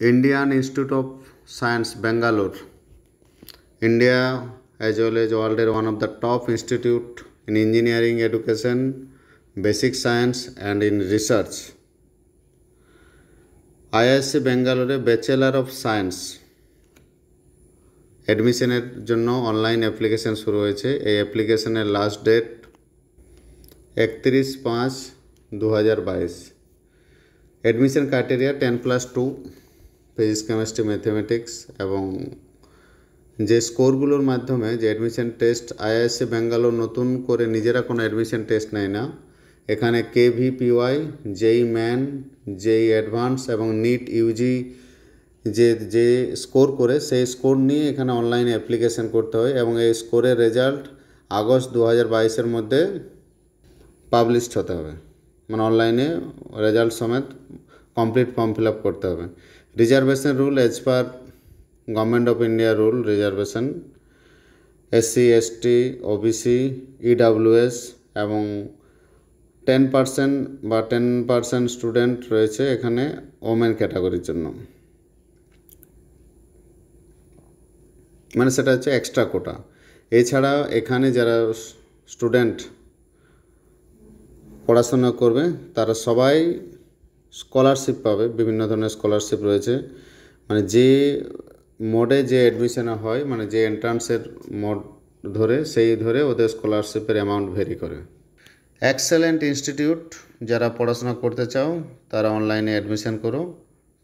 Indian Institute of Science Bangalore. India as well as world is one of the top institute in engineering education, basic science and in research. IISc ব্যাঙ্গালোরে bachelor of science অ্যাডমিশনের জন্য online application শুরু হয়েছে এই অ্যাপ্লিকেশনের last date একত্রিশ পাঁচ দু হাজার বাইশ admission criteria ten plus two physics chemistry mathematics এবং যে স্কোরগুলোর মাধ্যমে যে অ্যাডমিশন টেস্ট আইআইএসসি ব্যাঙ্গালোর নতুন করে নিজেরা কোনো অ্যাডমিশন টেস্ট নেয় না এখানে K V JEE main JEE advanced এবং নিট ইউজি e যে যে স্কোর করে সেই স্কোর নিয়ে এখানে অনলাইনে অ্যাপ্লিকেশন করতে হয় এবং এই স্কোরের রেজাল্ট আগস্ট দু হাজার বাইশের মধ্যে পাবলিশড হতে হবে মানে অনলাইনে রেজাল্ট সমেত কমপ্লিট ফর্ম ফিল আপ করতে হবে reservation rule as per government of India rule reservation SC ST OBC EWS এবং টেন পার্সেন্ট বা টেন পার্সেন্ট স্টুডেন্ট রয়েছে এখানে ওমেন ক্যাটাগরির জন্য মানে সেটা হচ্ছে এক্সট্রা কোটা এছাড়া এখানে যারা স্টুডেন্ট পড়াশোনা করবে তারা সবাই স্কলারশিপ পাবে বিভিন্ন ধরনের স্কলারশিপ রয়েছে মানে যে মোডে যে অ্যাডমিশান হয় মানে যে এন্ট্রান্সের মোড ধরে সেই ধরে ওদের স্কলারশিপের অ্যামাউন্ট ভেরি করে এক্সেলেন্ট ইনস্টিটিউট যারা পড়াশোনা করতে চাও তারা অনলাইনে অ্যাডমিশন করো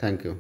থ্যাংক ইউ